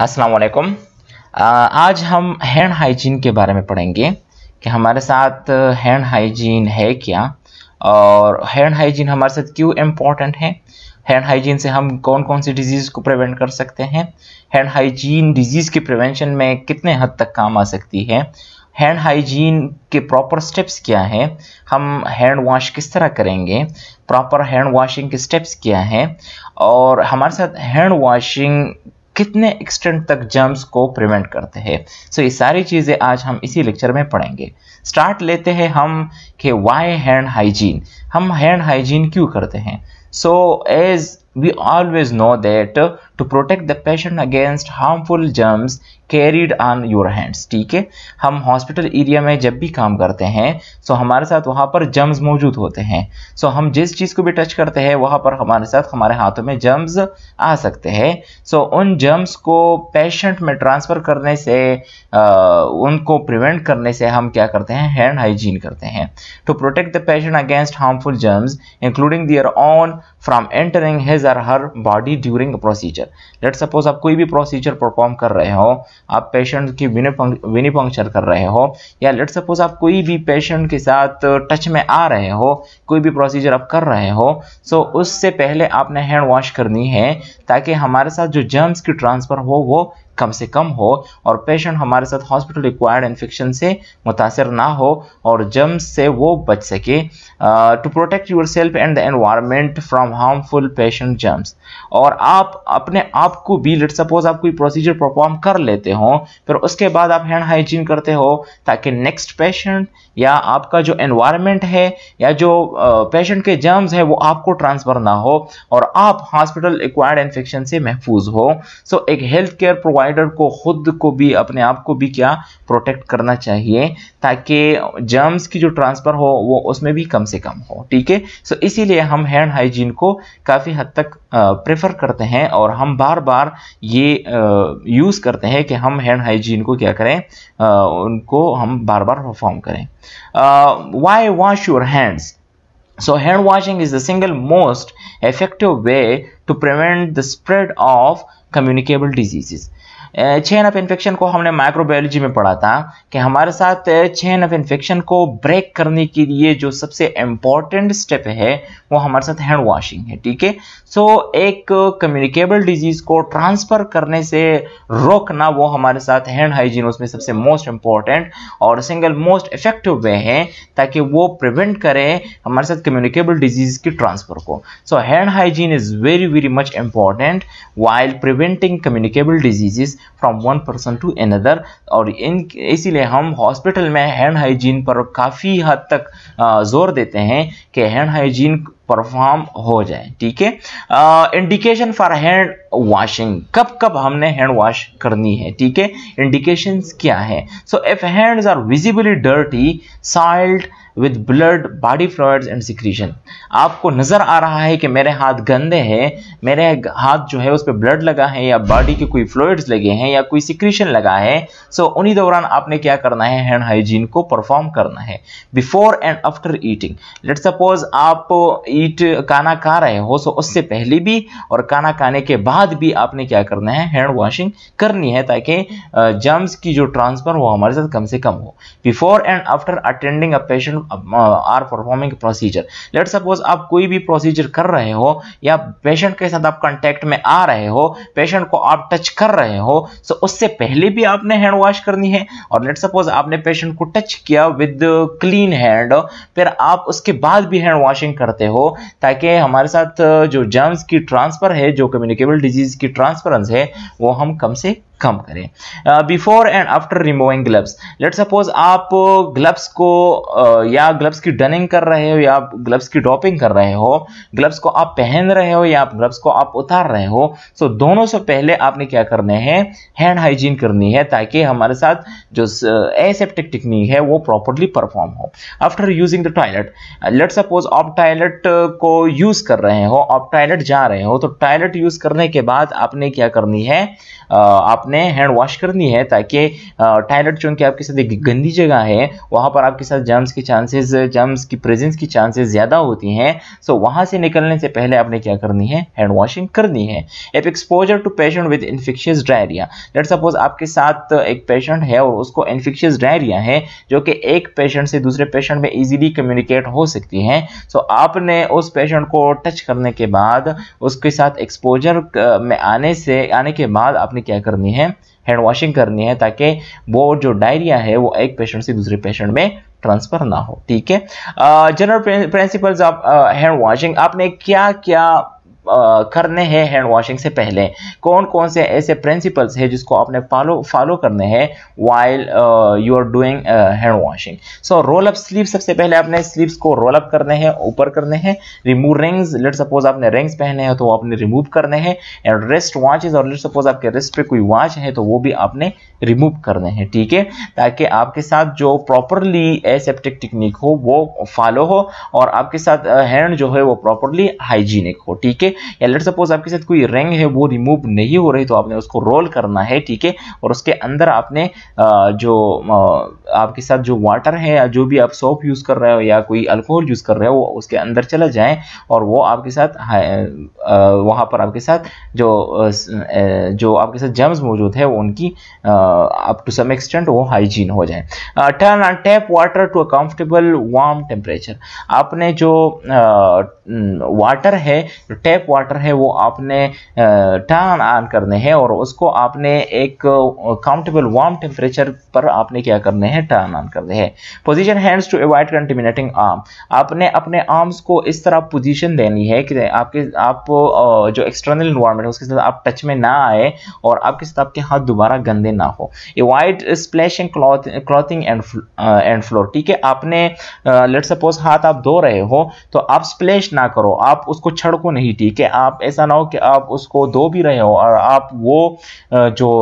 अस्सलाम वालेकुम आज हम हैंड हाइजीन के बारे में पढ़ेंगे कि हमारे साथ हैंड हाइजीन है क्या और हैंड हाइजीन हमारे साथ क्यों इम्पोर्टेंट है हैंड हाइजीन से हम कौन कौन सी डिजीज़ को प्रिवेंट कर सकते हैं हैंड हाइजीन डिजीज़ के प्रिवेंशन में कितने हद तक काम आ सकती है हैंड हाइजीन के प्रॉपर स्टेप्स क्या हैं हम हैंड वॉश किस तरह करेंगे प्रॉपर हैंड वॉशिंग के स्टेप्स क्या हैं और हमारे साथ हैंड वॉशिंग कितने एक्सटेंट तक जर्म्स को प्रिवेंट करते हैं सो so, ये सारी चीज़ें आज हम इसी लेक्चर में पढ़ेंगे स्टार्ट लेते हैं हम कि वाई हैंड हाइजीन हम हैंड हाइजीन क्यों करते हैं so as we always know that to protect the patient against harmful germs carried on your hands ठीक है हम हॉस्पिटल एरिया में जब भी काम करते हैं सो हमारे साथ वहाँ पर जम्स मौजूद होते हैं सो हम जिस चीज़ को भी टच करते हैं वहाँ पर हमारे साथ हमारे हाथों में जम्स आ सकते हैं सो उन जम्स को पेशेंट में ट्रांसफ़र करने से आ, उनको प्रिवेंट करने से हम क्या करते हैं हैंड हाइजीन करते हैं to protect the patient against harmful germs including their own from entering his or her body during procedure let suppose आप कोई भी प्रोसीजर परफॉर्म कर रहे हो आप पेशेंट की विनी पंक्चर कर रहे हो या लेट सपोज आप कोई भी पेशेंट के साथ टच में आ रहे हो कोई भी प्रोसीजर आप कर रहे हो सो उससे पहले आपने हैंड वॉश करनी है ताकि हमारे साथ जो जर्म्स की ट्रांसफ़र हो वो कम से कम हो और पेशेंट हमारे साथ हॉस्पिटल रिक्वायर्ड इन्फेक्शन से मुतासर ना हो और जम से वो बच सके to protect yourself and the environment from harmful patient germs और आप अपने आप को भी लेट सपोज आप कोई प्रोसीजर परफॉर्म कर लेते हो फिर उसके बाद आप हैंड हाइजीन करते हो ताकि नेक्स्ट पेशेंट या आपका जो एनवायरमेंट है या जो पेशेंट के जर्म्स है वो आपको ट्रांसफ़र ना हो और आप हॉस्पिटल एक्वायर्ड इन्फेक्शन से महफूज हो सो so, एक हेल्थ केयर प्रोवाइड प्रोवाइडर को खुद को भी अपने आप को भी क्या प्रोटेक्ट करना चाहिए ताकि जर्म्स की जो ट्रांसफ़र हो वो उसमें भी कम से कम हो ठीक है सो इसीलिए हम हैंड हाइजीन को काफ़ी हद तक प्रेफर करते हैं और हम बार बार ये यूज़ करते हैं कि हम हैंड हाइजीन को क्या करें उनको हम बार बार परफॉर्म करें why wash your hands So hand washing is the single most effective way to prevent the spread of communicable diseases. Chain of infection को हमने माइक्रोबायोलॉजी में पढ़ा था कि हमारे साथ चेन ऑफ इन्फेक्शन को ब्रेक करने के लिए जो सबसे इम्पॉर्टेंट स्टेप है वो हमारे साथ हैंड वॉशिंग है ठीक है सो एक कम्युनिकेबल डिजीज को ट्रांसफर करने से रोकना वो हमारे साथ हैंड हाइजीन उसमें सबसे मोस्ट इम्पॉर्टेंट और सिंगल मोस्ट इफेक्टिव वे है ताकि वो प्रिवेंट करें हमारे साथ कम्युनिकेबल डिजीज की ट्रांसफर को so hand hygiene is very very much important while preventing communicable diseases from one person to another और इन इसीलिए हम हॉस्पिटल में हैंड हाइजीन पर काफ़ी हद तक जोर देते हैं कि हैंड हाइजीन परफॉर्म हो जाए ठीक है इंडिकेशन फॉर हैंड वॉशिंग कब कब हमने हैंड वॉश करनी है ठीक है इंडिकेशंस क्या है so if hands are visibly dirty soiled with blood body fluid and secretion आपको नज़र आ रहा है कि मेरे हाथ गंदे हैं मेरे हाथ जो है उस पर ब्लड लगा है या बॉडी के कोई फ्लोइड्स लगे हैं या कोई सिक्रीशन लगा है सो so, उन्हीं दौरान आपने क्या करना है हैंड हाइजीन को परफॉर्म करना है before and after eating let suppose आप ईट खाना खा रहे हो सो उससे पहले भी और खाना खाने के बाद भी आपने क्या करना है हैंड वॉशिंग करनी है ताकि जम्स की जो ट्रांसफर हो हमारे साथ कम से कम हो before and after attending a patient or performing procedure let suppose आप कोई भी प्रोसीजर कर रहे हो या पेशेंट के साथ आप कॉन्टेक्ट में आ रहे हो पेशेंट को आप टच कर रहे हो सो उससे पहले भी आपने हैंड वॉश करनी है और लेट सपोज आपने पेशेंट को टच किया विद क्लीन हैंड फिर आप उसके बाद भी हैंड वॉशिंग करते हो ताकि हमारे साथ जो जर्म्स की ट्रांसफर है जो कम्युनिकेबल डिजीज की ट्रांसफरेंस है वो हम कम से कम करें before and after removing gloves let suppose आप ग्लव्स uh, को uh, या ग्लव्स की डनिंग कर रहे हो या ग्लव्स की ड्रॉपिंग कर रहे हो ग्लव्स को आप पहन रहे हो या ग्लव्स को आप उतार रहे हो सो so, दोनों से पहले आपने क्या करने हैं हैंड हाइजीन करनी है ताकि हमारे साथ जो एसेप्टिक uh, टेक्निक है वो प्रॉपरली परफॉर्म हो after using the toilet let suppose आप टॉयलेट uh, को यूज कर रहे हो आप टॉयलेट जा रहे हो तो टॉयलेट यूज करने के बाद आपने क्या करनी है uh, आपने आपने हैंड वॉश करनी है ताकि टॉयलेट चूँकि आपके साथ एक गंदी जगह है वहाँ पर आपके साथ जर्म्स के चांसेस जर्म्स की प्रेजेंस की चांसेस ज़्यादा होती हैं सो वहाँ से निकलने से पहले आपने क्या करनी है हैंड वॉशिंग करनी है if exposure to patient with infectious diarrhoea let suppose आपके साथ एक पेशेंट है और उसको इन्फेक्शियस डायरिया है जो कि एक पेशेंट से दूसरे पेशेंट में ईजिली कम्युनिकेट हो सकती है सो so, आपने उस पेशेंट को टच करने के बाद उसके साथ एक्सपोजर में आने से आने के बाद आपने क्या करनी है है हैंड वॉशिंग करनी है ताकि वो जो डायरिया है वो एक पेशेंट से दूसरे पेशेंट में ट्रांसफ़र ना हो ठीक है general principles of hand washing आपने क्या क्या करने हैं हैंड वॉशिंग से पहले कौन कौन से ऐसे प्रिंसिपल्स हैं जिसको आपने फॉलो फॉलो करने हैं while you are doing hand washing so roll up sleeve सबसे पहले आपने स्लीव्स को रोल अप करने हैं ऊपर करने हैं रिमूव रिंग्स लेट सपोज आपने रिंग्स पहने हैं तो वो आपने रिमूव करने हैं एंड रेस्ट वॉचेज और लेट सपोज आपके रेस्ट पर कोई वॉच है तो वो भी आपने रिमूव करने हैं ठीक है ताकि आपके साथ जो प्रॉपरली एसेप्टिक टेक्निक हो वो फॉलो हो और आपके साथ हैंड जो है वो प्रॉपरली हाइजीनिक हो ठीक है या लेट सपोज आपके साथ कोई रिंग है वो रिमूव नहीं हो रही तो आपने उसको रोल करना है ठीक है और उसके अंदर आपने जो आपके साथ जो वाटर है या जो भी आप सोप यूज़ कर रहे हो या कोई अल्कोहल यूज़ कर रहे हो वो उसके अंदर चला जाए और वो आपके साथ हाँ, वहाँ पर आपके साथ जो जो आपके साथ जर्म्स मौजूद है उनकी अप टू सम एक्सटेंट वो हाइजीन हो जाए turn on tap water to a comfortable warm temperature आपने जो वाटर है टैप क्वार्टर है वो आपने टर्न ऑन करने हैं और उसको आपने एक काउंटेबल वार्म टेम्परेचर पर आपने क्या करने हैं टर्न ऑन करने हैं position hands to avoid contaminating arm आपने अपने आर्म्स को इस तरह पोजीशन देनी है कि आपके आप जो एक्सटर्नल इन्वायरमेंट है उसके साथ आप टच में ना आए और आपके साथ आपके हाथ दोबारा गंदे ना हो avoid splashing clothing and and floor ठीक है आपने लेट सपोज हाथ आप धो रहे हो तो आप स्प्लैश ना करो आप उसको छड़को नहीं ठीक ठीक है आप ऐसा ना हो कि आप उसको दो भी रहे हो और आप वो जो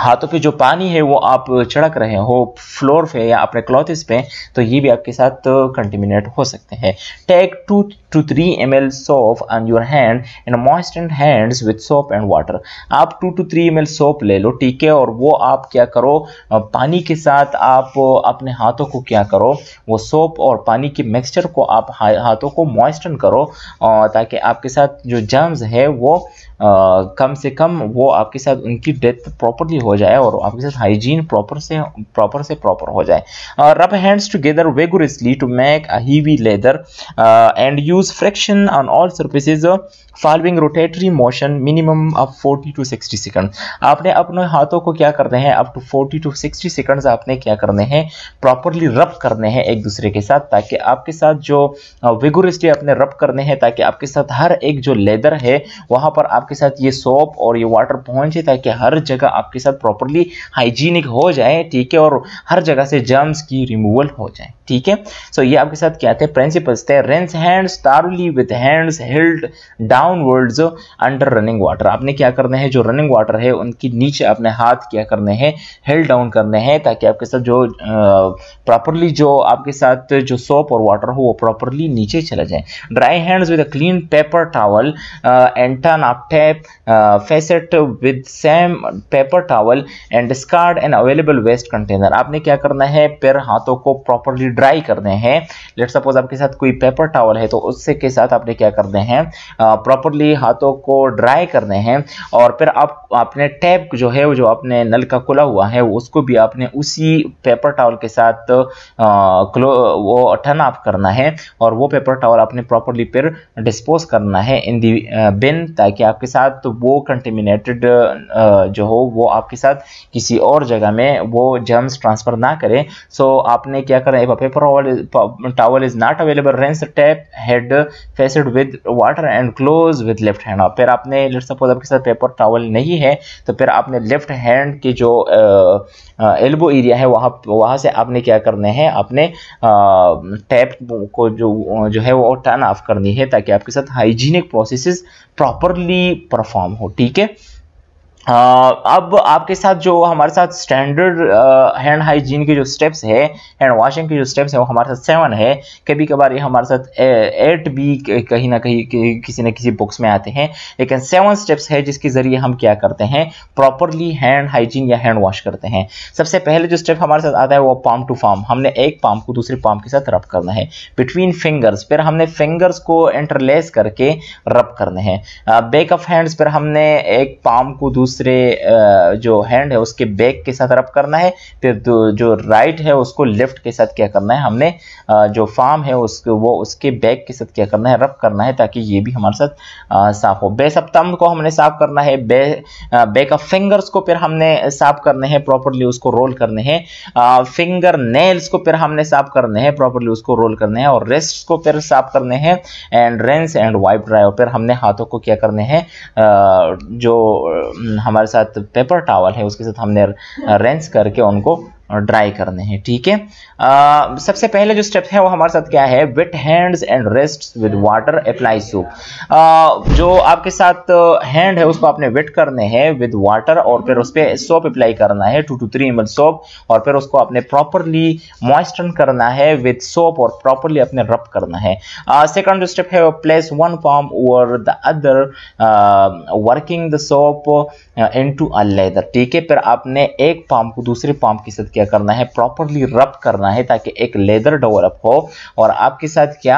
हाथों पे जो पानी है वो आप छिड़क रहे हो फ्लोर पे या अपने क्लॉथिस पे तो ये भी आपके साथ कंटेमिनेट हो सकते हैं take two to three M L soap on your hand and moistened hands with soap and water आप two to three M L soap ले लो ठीक है और वो आप क्या करो पानी के साथ आप अपने हाथों को क्या करो वो सोप और पानी के मिक्सचर को आप हाथों को मॉइस्टन करो ताकि आपके साथ जो जर्म्स है वो कम से कम वो आपके साथ उनकी डेथ प्रॉपरली हो जाए और आपके साथ हाइजीन प्रॉपर से प्रॉपर से प्रॉपर हो जाए rub hands together vigorously to make a heavy lather and use friction on all surfaces following rotary motion minimum of 40 to 60 second आपने अपने हाथों को क्या करने हैं अप टू 40 टू 60 सेकंड्स आपने क्या करने हैं प्रॉपरली रब करने हैं एक दूसरे के साथ ताकि आपके साथ जो विगोरसली आपने रब करने हैं ताकि आपके साथ हर एक जो लेदर है वहाँ पर आप आपके साथ ये सोप और ये वाटर पहुंचे ताकि हर जगह आपके साथ प्रॉपरली हाइजीनिक हो जाए ठीक है और हर जगह से जर्म्स की रिमूवल हो जाए ठीक है सो ये आपके साथ क्या थे प्रिंसिपल्स थे rinse hands thoroughly with hands held downwards under running water आपने क्या करना है जो रनिंग वाटर है उनके नीचे अपने हाथ क्या करने हैं हेल्ड डाउन करने हैं ताकि आपके साथ जो प्रॉपरली जो आपके साथ जो सोप और वाटर हो वो प्रॉपरली नीचे चला जाए dry hands with a clean paper towel and नापटे है faucet with same paper towel and discard in available waste container आपने क्या करना है पैर हाथों को प्रॉपरली ड्राई करने हैं लेट सपोज आपके साथ कोई पेपर टावल है तो उससे के साथ आपने क्या करने हैं प्रॉपरली uh, हाथों को ड्राई करने हैं और फिर आप आपने टैप जो है वो जो आपने नल का खुला हुआ है उसको भी आपने उसी पेपर टावल के साथ क्लो uh, वो टर्न ऑफ करना है और वो पेपर टावल आपने प्रॉपरली फिर डिस्पोज करना है इन दिन uh, ताकि आपके साथ तो वो कंटेमिनेटेड जो हो वो आपके साथ किसी और जगह में वो जर्म्स ट्रांसफ़र ना करें सो so, आपने क्या करना if paper towel is not available rinse tap head faucet with water and close with left hand फिर आपने लेट सपोज आपके साथ पेपर टावल नहीं है तो फिर आपने लेफ्ट हैंड की जो एल्बो एरिया है वहाँ वहाँ से आपने क्या करना है आपने टैप को जो जो है वो टर्न ऑफ करनी है ताकि आपके साथ हाइजीनिक प्रोसेसेस प्रॉपरली परफॉर्म हो ठीक है हाँ, अब आपके साथ जो हमारे साथ स्टैंडर्ड हैंड हाइजीन के जो स्टेप्स है हैंड वॉशिंग के जो स्टेप्स हैं वो हमारे साथ सेवन है कभी कभार ये हमारे साथ एट भी कहीं ना कहीं किसी न किसी बुक्स में आते हैं लेकिन सेवन स्टेप्स है जिसके ज़रिए हम क्या करते हैं प्रॉपरली हैंड हाइजीन या हैंड वॉश करते हैं सबसे पहले जो स्टेप हमारे साथ आता है वो पाम टू पाम हमने एक पाम को दूसरे पाम के साथ रब करना है बिटवीन फिंगर्स फिर हमने फिंगर्स को इंटरलेस करके रब करने हैं बेक ऑफ हैंड्स पर हमने एक पाम को दूसरे दूसरे जो हैंड है उसके बैक के साथ रब करना है फिर जो राइट है उसको लेफ्ट के साथ क्या करना है हमने जो फार्म है उसको वो उसके बैक के साथ क्या करना है रब करना है ताकि ये भी हमारे साथ साफ हो बेस ऑफ तम को हमने साफ करना है बे बैक ऑफ फिंगर्स को फिर हमने साफ करने हैं प्रॉपरली उसको रोल करने हैं फिंगर नेल्स को फिर हमने साफ करने हैं प्रॉपरली उसको रोल करने हैं और रेस्ट को फिर साफ करने हैं and rinse and wipe dry और फिर हमने हाथों को क्या करने हैं जो हमारे साथ पेपर टावल है उसके साथ हमने रेंस करके उनको ड्राई करने हैं ठीक है आ, सबसे पहले जो स्टेप है वो हमारे साथ क्या है wet hands and wrist with water apply soap जो आपके साथ हैंड है उसको आपने विट करने हैं विद वाटर और फिर उस पर सोप अप्लाई करना है two to three M soap और फिर उसको आपने प्रॉपरली मॉइस्टर्न करना है विद सोप और प्रॉपरली अपने रब करना है सेकंड जो स्टेप है place one palm over the other working the soap into a lather ठीक है फिर आपने एक पाम को दूसरे पाम के साथ क्या करना है प्रॉपरली रब करना है ताकि एक लेदर डेवलप हो और आपके साथ क्या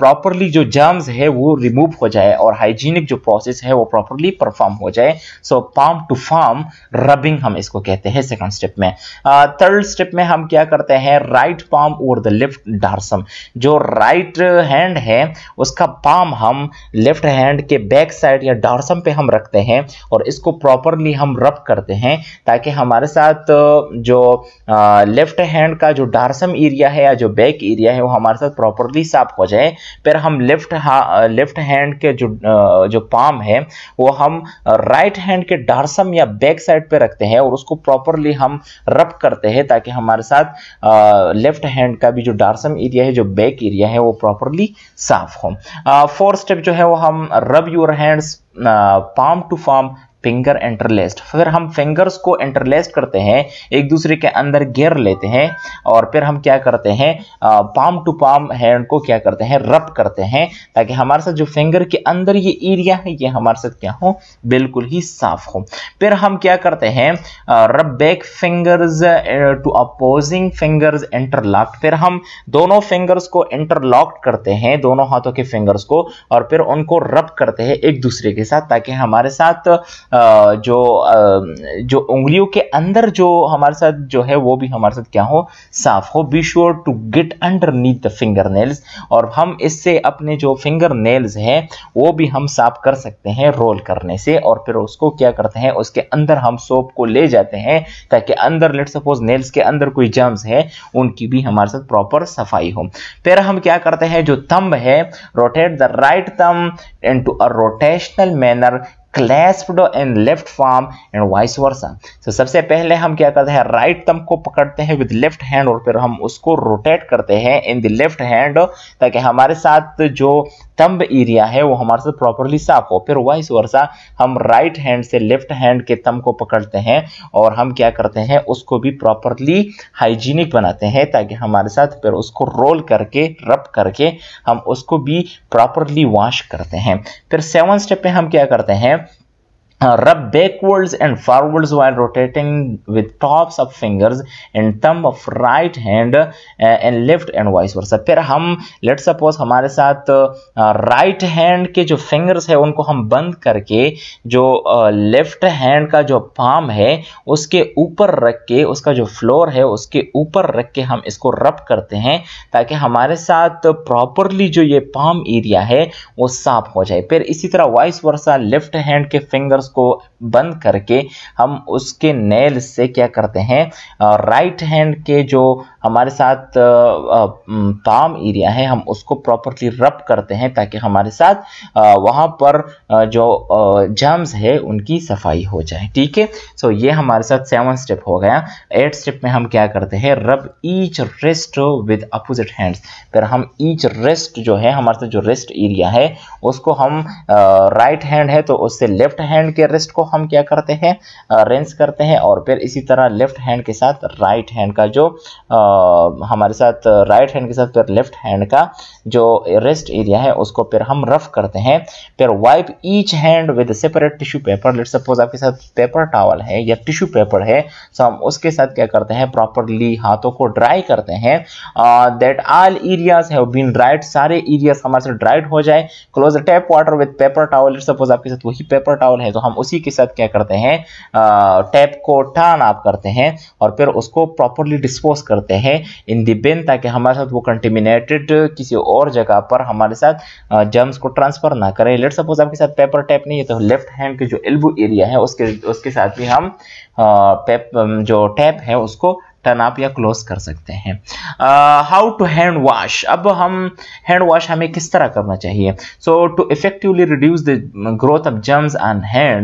प्रॉपरली जो जर्म्स है वो रिमूव हो जाए और हाइजीनिक जो प्रोसेस है वो प्रॉपरली परफॉर्म हो जाए so palm to palm rubbing हम इसको कहते हैं सेकंड स्टेप में थर्ड स्टेप में हम क्या करते हैं राइट पाम और द लेफ्ट डार्सम जो राइट हैंड है उसका पाम हम लेफ्ट हैंड के बैक साइड या डार्सम पे हम रखते हैं और इसको प्रॉपरली हम रब करते हैं ताकि हमारे साथ जो लेफ्ट हैंड का जो डार्सम एरिया है या जो बैक एरिया है वो हमारे साथ प्रॉपरली साफ हो जाए फिर हम लेफ्ट लेफ्ट हैंड के जो जो पाम है वो हम राइट right हैंड के डार्सम या बैक साइड पे रखते हैं और उसको प्रॉपरली हम रब करते हैं ताकि हमारे साथ लेफ्ट हैंड का भी जो डार्सम एरिया है जो बैक एरिया है वो प्रॉपरली साफ हो फोर स्टेप जो है वो हम rub your hands palm to palm finger interlaced फिर हम फिंगर्स को एंटरलेस्ड करते हैं एक दूसरे के अंदर गेर लेते हैं और फिर हम क्या करते हैं पाम टू पाम हैंड को क्या करते हैं रब करते हैं ताकि हमारे साथ जो फिंगर के अंदर ये एरिया है ये हमारे साथ क्या हो बिल्कुल ही साफ हो फिर हम क्या करते हैं rub back fingers to opposing fingers interlock फिर हम दोनों फिंगर्स को इंटरलॉक करते हैं दोनों हाथों के फिंगर्स को और फिर उनको रब करते हैं एक दूसरे के साथ ताकि हमारे साथ जो जो उंगलियों के अंदर जो हमारे साथ जो है वो भी हमारे साथ क्या हो साफ हो be sure to get underneath the finger nails और हम इससे अपने जो फिंगर नेल्स हैं वो भी हम साफ कर सकते हैं रोल करने से और फिर उसको क्या करते हैं उसके अंदर हम सोप को ले जाते हैं ताकि अंदर लेट सपोज नेल्स के अंदर कोई जर्म्स है उनकी भी हमारे साथ प्रॉपर सफाई हो फिर हम क्या करते हैं जो थम्ब है rotate the right into a rotational manner clasped and left palm and vice versa तो सबसे पहले हम क्या करते हैं राइट तम को पकड़ते हैं विद लेफ्ट हैंड और फिर हम उसको रोटेट करते हैं इन द लेफ्ट हैंड ताकि हमारे साथ जो तम्ब एरिया है वो हमारे साथ प्रॉपरली साफ हो फिर वाइस वर्सा हम राइट हैंड से लेफ्ट हैंड के तम को पकड़ते हैं और हम क्या करते हैं उसको भी प्रॉपरली हाइजीनिक बनाते हैं ताकि हमारे साथ फिर उसको रोल करके रब करके हम उसको भी प्रॉपरली वॉश करते हैं फिर सेवन स्टेप में हम क्या करते हैं रब rub backwards and forwards while rotating with tops of fingers and thumb of right hand uh, and left and vice versa फिर हम let's suppose हमारे साथ राइट uh, हैंड right के जो फिंगर्स है उनको हम बंद करके जो लेफ्ट uh, हैंड का जो पाम है उसके ऊपर रख के उसका जो फ्लोर है उसके ऊपर रख के हम इसको रब करते हैं ताकि हमारे साथ प्रॉपरली जो ये पाम एरिया है वो साफ हो जाए फिर इसी तरह वाइस वर्सा लेफ्ट हैंड के फिंगर्स को बंद करके हम उसके नेल से क्या करते हैं राइट हैंड के जो हमारे साथ पाम एरिया है हम उसको प्रॉपरली रब करते हैं ताकि हमारे साथ वहाँ पर जो जर्म्स है उनकी सफाई हो जाए ठीक है सो ये हमारे साथ सेवन स्टेप हो गया एट स्टेप में हम क्या करते हैं rub each rest with opposite hands फिर हम ईच रेस्ट जो है हमारे साथ जो रेस्ट एरिया है उसको हम राइट हैंड है तो उससे लेफ्ट हैंड के रिस्ट को हम क्या करते हैं रेंस करते हैं और फिर इसी तरह लेफ्ट हैंड के साथ राइट हैंड का जो आ, हमारे साथ राइट हैंड के साथ फिर लेफ्ट हैंड का जो रेस्ट एरिया है उसको फिर हम रफ करते हैं फिर wipe each hand with separate tissue paper let suppose आपके साथ पेपर टावल है या टिश्यू पेपर है सो तो हम उसके साथ क्या करते हैं प्रॉपरली हाथों को ड्राई करते हैं that all areas have been dried सारे एरियाज हमारे से ड्राइड हो जाए close tap water with paper towel let suppose आपके साथ वही पेपर टावल है तो हम हम उसी के साथ क्या करते हैं टैप को टर्न आप करते हैं और फिर उसको प्रॉपरली डिस्पोज करते हैं इन दी बिन ताकि हमारे साथ वो कंटेमिनेटेड किसी और जगह पर हमारे साथ जम्स को ट्रांसफर ना करें लेट सपोज आपके साथ पेपर टैप नहीं है तो लेफ्ट हैंड के जो एल्बो एरिया है उसके उसके साथ भी हम पेप जो टैप है उसको टर्न आप या क्लोज कर सकते हैं हाउ टू हैंड वॉश अब हम हैंड वॉश हमें किस तरह करना चाहिए so to effectively reduce the growth of germs on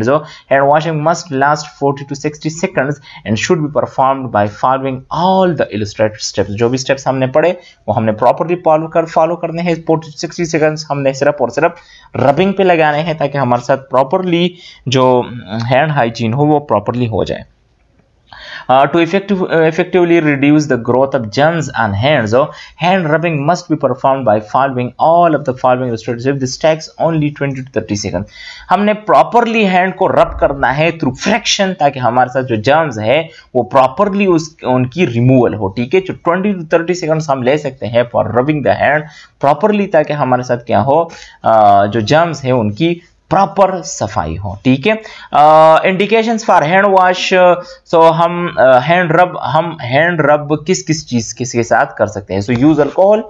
जो hand washing must last 40 to 60 seconds and should be performed by following all the illustrated steps जो भी स्टेप्स हमने पढ़े वो हमने प्रॉपरली फॉलो कर फॉलो करने हैं फोर्टी टू सिक्सटी सेकंड्स हमने सिर्फ और सिर्फ रबिंग पे लगाने हैं ताकि हमारे साथ प्रॉपरली जो हैंड हाइजीन हो वो प्रॉपरली हो जाए uh, to effective, uh, effectively reduce the growth of germs on hands so hand rubbing must be performed by following all of the following restrictions this takes only 20 to 30 seconds हमने properly hand को rub करना है through friction ताकि हमारे साथ जो germs है वो properly उस उनकी removal हो ठीक है जो 20 to 30 seconds हम ले सकते हैं for rubbing the hand properly ताकि हमारे साथ क्या हो uh, जो germs है उनकी प्रॉपर सफाई हो ठीक है indications for hand wash so हम हैंड रब हम हैंड रब किस किस चीज किसके साथ कर सकते हैं so use alcohol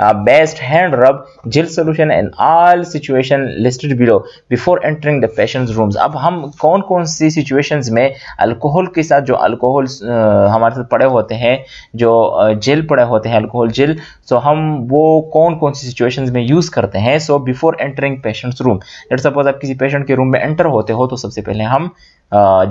based hand rub gel solution solution all situation listed below before entering the patient patient's अब हम कौन कौन सी सिचुएशन में अल्कोहल के साथ जो अल्कोहल uh, हमारे साथ पड़े होते हैं जो जेल uh, पड़े होते हैं अल्कोहल जेल सो हम वो कौन कौन सी सिचुएशन में यूज़ करते हैं so before entering patients room let suppose आप किसी पेशेंट के रूम में एंटर होते हो तो सबसे पहले हम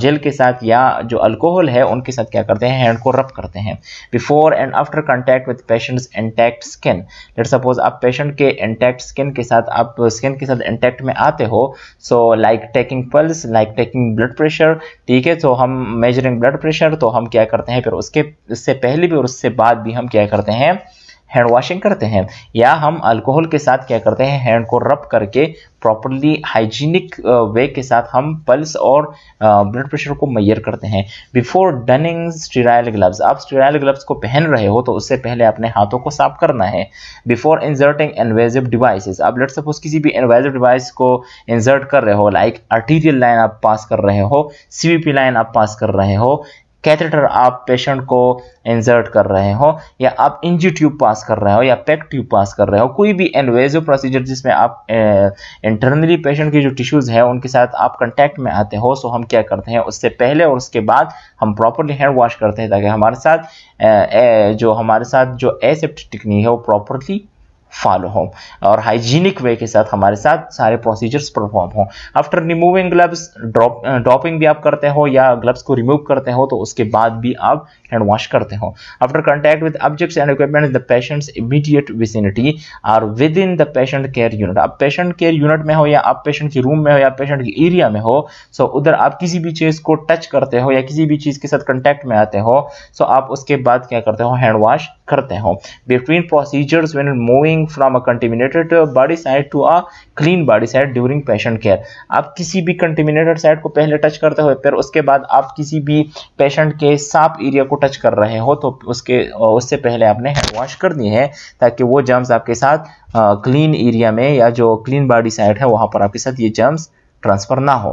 जेल के साथ या जो अल्कोहल है उनके साथ क्या करते हैं हैंड को रब करते हैं before and after contact with patients intact skin let suppose आप पेशेंट के इंटैक्ट स्किन के साथ आप स्किन के साथ इंटैक्ट में आते हो so like taking pulse like taking blood pressure ठीक है तो हम मेजरिंग ब्लड प्रेशर तो हम क्या करते हैं फिर उसके उससे पहले भी और उससे बाद भी हम क्या करते हैं हैंड वॉशिंग करते हैं या हम अल्कोहल के साथ क्या करते हैं हैंड को रब करके प्रॉपरली हाइजीनिक वे के साथ हम पल्स और ब्लड uh, प्रेशर को मैयर करते हैं बिफोर डनिंग स्टीराइल ग्लव्स आप स्टीराइल ग्लव्स को पहन रहे हो तो उससे पहले अपने हाथों को साफ करना है बिफोर इंजर्टिंग इन्वेजिव डिवाइसेस आप लेट सपोज किसी भी इन्वेजिव डिवाइस को इंजर्ट कर रहे हो लाइक आर्टीरियल लाइन आप पास कर रहे हो सी लाइन आप पास कर रहे हो कैथेटर आप पेशेंट को इंजर्ट कर रहे हो या आप इंजी ट्यूब पास कर रहे हो या पैक ट्यूब पास कर रहे हो कोई भी एनवेजो प्रोसीजर जिसमें आप इंटरनली पेशेंट की जो टिश्यूज़ हैं उनके साथ आप कंटेक्ट में आते हो सो हम क्या करते हैं उससे पहले और उसके बाद हम प्रॉपरली हैंड वॉश करते हैं ताकि हमारे साथ ए, जो हमारे साथ जो एसेप्ट टिकनी है वो प्रॉपरली फॉलो हो और हाइजीनिक वे के साथ हमारे साथ सारे प्रोसीजर्स परफॉर्म हो after removing gloves drop dropping भी आप करते हो या ग्लव्स को रिमूव करते हो तो उसके बाद भी आप हैंड वॉश करते हो after contact with objects and equipment the patients immediate vicinity और within the patient care unit आप पेशेंट केयर यूनिट में हो या आप पेशेंट के रूम में हो या पेशेंट के एरिया में हो सो so उधर आप किसी भी चीज़ को टच करते हो या किसी भी चीज़ के साथ कॉन्टैक्ट में आते हो सो so आप उसके बाद क्या करते हो हैंड वॉश करते हो between procedures when moving moving from a contaminated body site to a clean body site during patient care आप किसी भी कंटेमिनेटेड साइड को पहले टच करते हुए फिर उसके बाद आप किसी भी पेशेंट के साफ एरिया को टच कर रहे हो तो उसके उससे पहले आपने हैंड वॉश कर दी है ताकि वो जर्म्स आपके साथ क्लीन एरिया में या जो क्लीन बॉडी साइड है वहाँ पर आपके साथ ये जर्म्स ट्रांसफर ना हो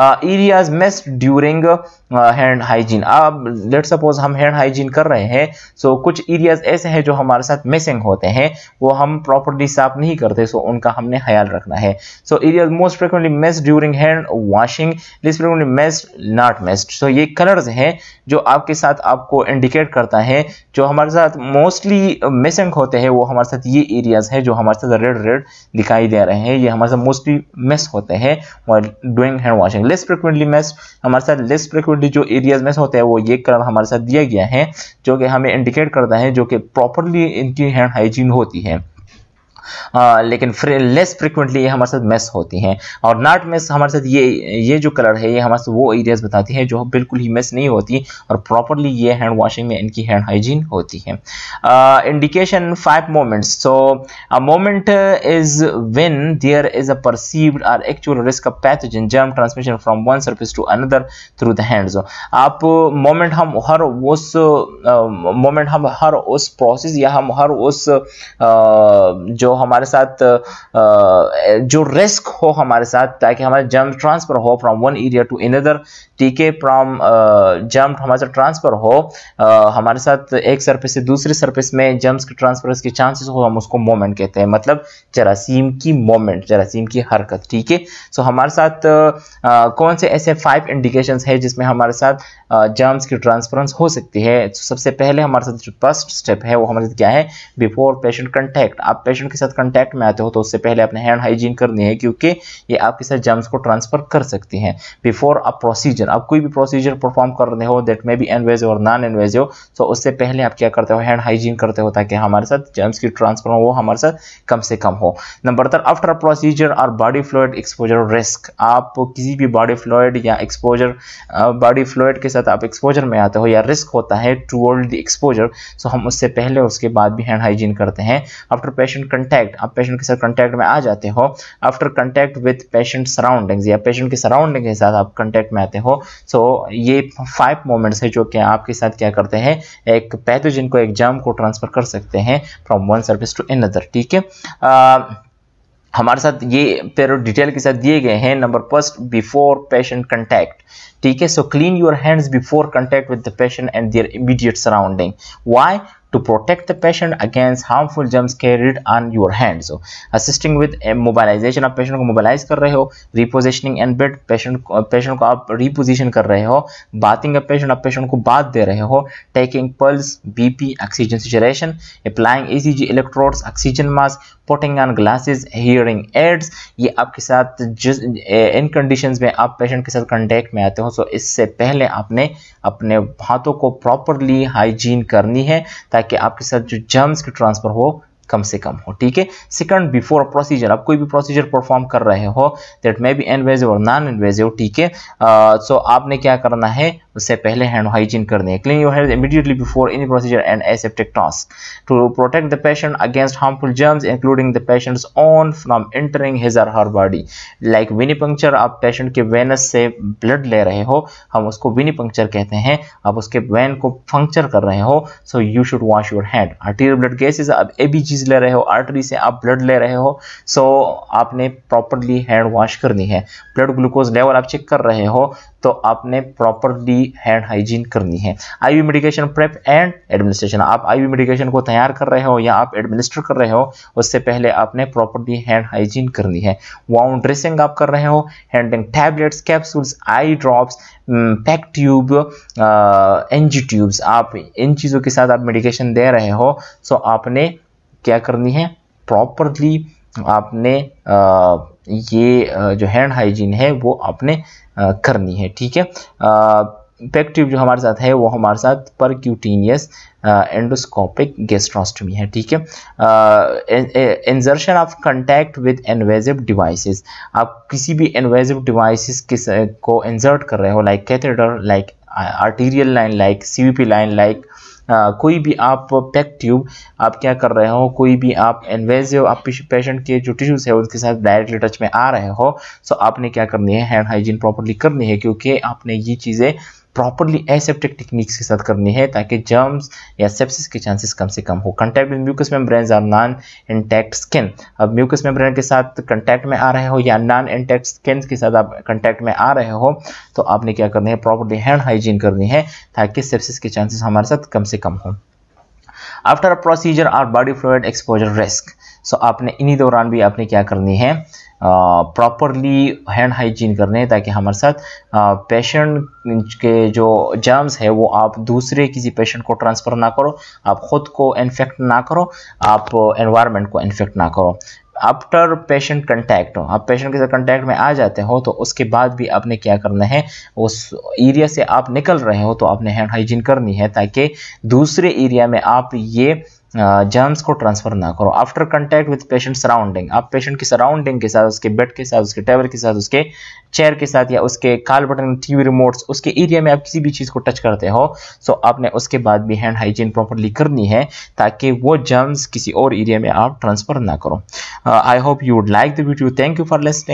areas miss during hand hygiene अब लेट सपोज हम हैंड हाइजीन कर रहे हैं सो so, कुछ एरियाज ऐसे हैं जो हमारे साथ मिसिंग होते हैं वो हम प्रॉपरली साफ नहीं करते सो so, उनका हमने ख्याल रखना है so areas most frequently missed during hand washing this frequently not missed so ये कलर्स हैं जो आपके साथ आपको इंडिकेट करता है जो हमारे साथ मोस्टली मिसिंग होते हैं वो हमारे साथ ये एरियाज हैं जो हमारे साथ रेड रेड दिखाई दे रहे हैं ये हमारे साथ मोस्टली मिस होते हैं doing hand washing less frequently miss हमारे साथ लेस फ्रिक्वेंट प्रॉपरली जो एरियाज में होते हैं वो ये क्रम हमारे साथ दिया गया है जो कि हमें इंडिकेट करता है जो कि प्रॉपरली इनकी हैंड हाइजीन होती है हाँ, लेकिन लेस फ्रिक्वेंटली ये हमारे साथ मेस होती हैं और नॉट मेस हमारे साथ ये ये जो कलर है ये हमारे साथ वो एरियाज बताती हैं जो बिल्कुल ही मेस नहीं होती और प्रॉपरली ये हैंड वॉशिंग में इनकी हैंड हाइजीन होती है indication five moments so a moment is when there is a perceived or actual risk of pathogen germ transmission from one surface to another through the hand आप moment हम हर उस moment हम हर उस process या हम हर उस जो जो हमारे साथ जो रिस्क हो हमारे साथ ताकि हमारे जम्प ट्रांसफ़र हो from one area to another ठीक है फ्रॉम जम्प हमारे साथ ट्रांसफ़र हो हमारे साथ एक सरफेस से दूसरे सरफेस में जम्प्स के ट्रांसफ़र के चांसेस हो हम उसको मोमेंट कहते हैं मतलब जरासीम की मोमेंट जरासीम की हरकत ठीक है सो हमारे साथ कौन से ऐसे फाइव इंडिकेशन है जिसमें हमारे साथ जर्म्स की ट्रांसफरेंस हो सकती है तो सबसे पहले हमारे साथ जो फर्स्ट स्टेप है वो हमारे साथ क्या है बिफोर पेशेंट कंटेक्ट आप पेशेंट के साथ कॉन्टैक्ट में आते हो तो उससे पहले अपने हैंड हाइजीन करनी है क्योंकि ये आपके साथ जर्म्स को ट्रांसफर कर सकती हैं बिफोर अ प्रोसीजर आप कोई भी प्रोसीजर परफॉर्म कर रहे हो दैट मे बी एनवेज और नॉन एनवेज हो तो उससे पहले आप क्या करते हो हैंड हाइजीन करते हो ताकि हमारे साथ जर्म्स की ट्रांसफर हो हमारे साथ कम से कम हो नंबर थर्ड आफ्टर प्रोसीजर और बॉडी फ्लोइड एक्सपोजर रिस्क आप किसी भी बॉडी फ्लोइड या एक्सपोजर बॉडी फ्लोइड के साथ आप एक्सपोजर में आते हो या रिस्क होता है टूवर्ड द एक्सपोजर सो हम उससे पहले उसके बाद भी हैंड हाइजीन करते हैं आफ्टर पेशेंट कंटैक्ट आप पेशेंट के साथ कंटैक्ट में आ जाते हो after contact with patient surroundings या पेशेंट के सराउंडिंग के साथ आप कंटैक्ट में आते हो सो so, ये फाइव मोमेंट्स है जो कि आपके साथ क्या करते हैं एक पैथोजन को एक जाम को ट्रांसफर कर सकते हैं from one surface to another ठीक है हमारे साथ ये पेरो डिटेल के साथ दिए गए हैं number first before patient contact ठीक है so clean your hands before contact with the patient and their immediate surrounding why to protect the patient against harmful germs carried on your hands so assisting with immobilization of patient ko mobilize kar rahe ho repositioning and bed patient patient ko aap reposition kar rahe ho bathing a patient aap patient ko bath de rahe ho taking pulse bp oxygen saturation applying ecg electrodes oxygen mask putting on glasses hearing aids ye aapke sath जिस इन conditions में आप patient के साथ contact में आते हो so so isse pehle aapne apne haathon ko properly hygiene karni hai ताकि ताकि आपके साथ जो जर्म्स की ट्रांसफ़र हो कम से कम हो ठीक है सेकंड बिफोर प्रोसीजर आप कोई भी प्रोसीजर परफॉर्म कर रहे हो दैट मे बी एनवेज और नॉन इन्वेजिव ठीक है सो आपने क्या करना है उससे पहले हैंड हाइजीन करनी है clean your hand immediately before any procedure and aseptic task to protect the patient against harmful germs including the patient's own from entering his or her body like venipuncture आप patient के venous से blood ले रहे हो हम उसको विनीपंक्चर कहते हैं आप उसके वेन को पंक्चर कर रहे हो so you should wash your hand arterial blood gases अब एबीजी चीज़ ले रहे हो आर्टरी से आप ब्लड ले रहे हो सो so, आपने प्रॉपरली हैंड वॉश करनी है ब्लड ग्लूकोज लेवल आप चेक कर रहे हो तो आपने प्रॉपरली हैंड हाइजीन करनी है IV medication prep and administration आप आईवी मेडिकेशन को तैयार कर रहे हो या आप एडमिनिस्टर कर रहे हो उससे पहले आपने प्रॉपरली हैंड हाइजीन करनी है वाउंड ड्रेसिंग आप कर रहे हो handing tablets capsules eye drops PEG tube NG tubes आप इन चीज़ों के साथ आप मेडिकेशन दे रहे हो सो आपने क्या करनी है प्रॉपरली आपने आ, ये जो हैंड हाइजीन है वो आपने आ, करनी है ठीक है इफेक्टिव जो हमारे साथ है वो हमारे साथ पर क्यूटीनियस एंडोस्कोपिक गेस्ट्रोस्टमी है ठीक है insertion of contact with invasive devices आप किसी भी एनवेजिव डिवाइसेस किस को इंजर्ट कर रहे हो like catheter like arterial line like CVP line like uh, कोई भी आप पैक ट्यूब आप क्या कर रहे हो कोई भी आप इन्वेजिव आप पेशेंट के जो टिश्यूज़ है उनके साथ डायरेक्टली टच में आ रहे हो सो आपने क्या करनी है हैंड हाइजीन प्रॉपरली करनी है क्योंकि आपने ये चीज़ें प्रॉपरली एसेप्टिक टेक्निक्स के साथ करनी है ताकि जर्म्स या सेप्सिस के चांसेस कम से कम हो contact with mucous membrane or non intact skin अब म्यूकस मेम्ब्रेन के साथ कंटैक्ट में आ रहे हो या नॉन इंटैक्ट स्किन के साथ आप कंटैक्ट में आ रहे हो तो आपने क्या करना है प्रॉपरली हैंड हाइजीन करनी है ताकि सेप्सिस के चांसेस हमारे साथ कम से कम हो after a procedure or body fluid exposure risk so आपने इन्हीं दौरान भी आपने क्या करनी है प्रॉपरली हैंड हाइजीन करने हैं ताकि हमारे साथ पेशेंट के जो जर्म्स है वो आप दूसरे किसी पेशेंट को ट्रांसफ़र ना करो आप ख़ुद को इन्फेक्ट ना करो आप एनवायरनमेंट को इन्फेक्ट ना करो आफ्टर पेशेंट कंटैक्ट हो आप पेशेंट के साथ कंटैक्ट में आ जाते हो तो उसके बाद भी आपने क्या करना है उस एरिया से आप निकल रहे हो तो आपने हैंड हाइजीन करनी है ताकि दूसरे एरिया में आप ये जर्म्स को ट्रांसफ़र ना करो after contact with patient surrounding आप पेशेंट की सराउंडिंग के साथ उसके बेड के साथ उसके टेबल के साथ उसके चेयर के साथ या उसके काल बटन टीवी रिमोट्स उसके एरिया में आप किसी भी चीज़ को टच करते हो सो आपने उसके बाद भी हैंड हाइजीन प्रॉपरली करनी है ताकि वो जर्म्स किसी और एरिया में आप ट्रांसफ़र ना करो I hope you would like the video thank you for listening